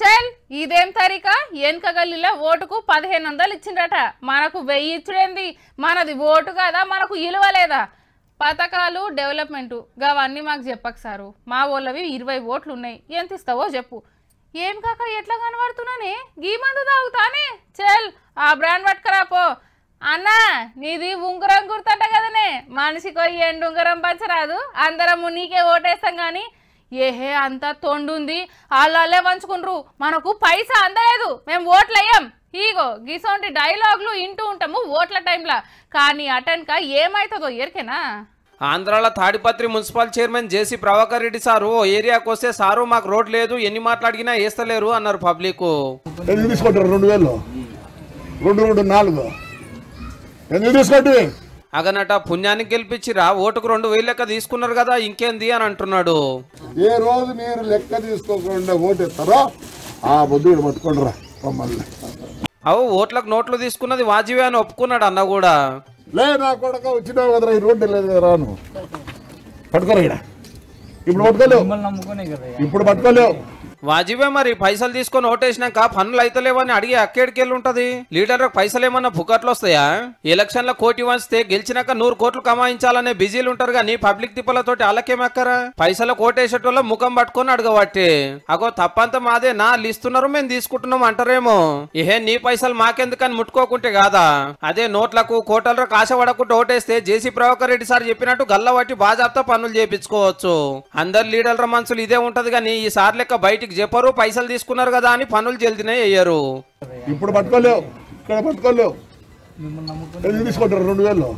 చల్ ఇదేం తరిక వెనక గల్లీలో ఓటుకు పదిహేను వందలు ఇచ్చిండట మనకు వెయ్యి ఇచ్చుడేంది మనది ఓటు కదా మనకు ఇలువ లేదా పథకాలు డెవలప్మెంట్ గవన్నీ మాకు చెప్పకు సారు మా వాళ్ళవి ఇరవై ఓట్లు ఉన్నాయి ఎంత ఇస్తావో చెప్పు ఏం కాక ఎట్లా కనబడుతున్నానే గీ మందు తాగుతానే చల్ ఆ బ్రాండ్ పట్టుకరా పో అన్నా నీది ఉంగరం గుర్తంట కదనే మనిషికి ఎండు ఉంగరం పంచరాదు అందరము నీకే ఓటేస్తాం కానీ ఏహే అంతా తోండుంది వాళ్ళే వంచుకుండ్రు మనకు పైసా అందలేదు మేము ఓట్లయ్యాం ఈగో గీసోంటి డైలాగులు ఇంటూ ఉంటాము ఓట్ల టైంలో కానీ అటెండ్కా ఏమైతుందో ఎరికేనా ఆంధ్రాలో Tadipatri municipal chairman JC Prabhakar Reddy sir ఏరియాకి వస్తే సారు మాకు రోడ్ లేదు ఎన్ని మాట్లాడినా వేస్తలేరు అన్నారు పబ్లిక్ తీసుకుంటారు రెండు వేలు రెండు రెండు నాలుగు ఎందుకు తీసుకుంటే అగనట పుణ్యానికి గెలిపించిరా ఓటుకు రెండు వేలు లెక్క తీసుకున్నారు కదా ఇంకేంది అని అంటున్నాడు ఏ రోజు మీరు లెక్క తీసుకోకుండా ఓటేస్తారో ఆ బుద్ధుడు పట్టుకుంటారా మమ్మల్ని అవు ఓట్లకు నోట్లు తీసుకున్నది వాజీవే అని ఒప్పుకున్నాడు అన్న కూడా లే నా కొడక వచ్చినావు కదరా ఈ రోడ్డు లేదు కదరా నువ్వు పట్టుకోరా ఇక్కడ ఇప్పుడు పట్టుకోలేవు ఇప్పుడు పట్టుకోలేవు వాజిబే మరి పైసలు తీసుకొని ఓటేసినాక పనులు అయితలేవని అడిగి వెళ్ళి ఉంటది లీడర్లకు పైసలు ఏమన్నా పుకట్లు వస్తాయా లో కోటి వంచితే గెలిచినాక నూరు కోట్లు కమాయించాలనే బిజీలు ఉంటారు కానీ పబ్లిక్ దిప్పలతో అలకేమక్కరా పైసలు కోటేసేటోళ్ళ ముఖం పట్టుకొని అడగబట్టే అగో తప్పంతా మాదే నా లిస్తున్నారు మేము తీసుకుంటున్నాం అంటారేమో ఇహే నీ పైసలు మాకెందుకని ముట్టుకోకుంటే కాదా అదే నోట్లకు కోటలకు ఆశ పడకుండా ఓటేస్తే జేసీ ప్రభాకర్ రెడ్డి సార్ చెప్పినట్టు గల్లబట్టి బాజాప్తో పనులు చేయించుకోవచ్చు అందరు లీడర్ల మనసులు ఇదే ఉంటది కానీ ఈ సార్ లెక్క బయటికి మీకు చెప్పరు పైసలు తీసుకున్నారు కదా అని పనులు జల్దినే అయ్యారు ఇప్పుడు పట్టుకోలేవు ఇక్కడ పట్టుకోలేవు తీసుకుంటారు రెండు వేలు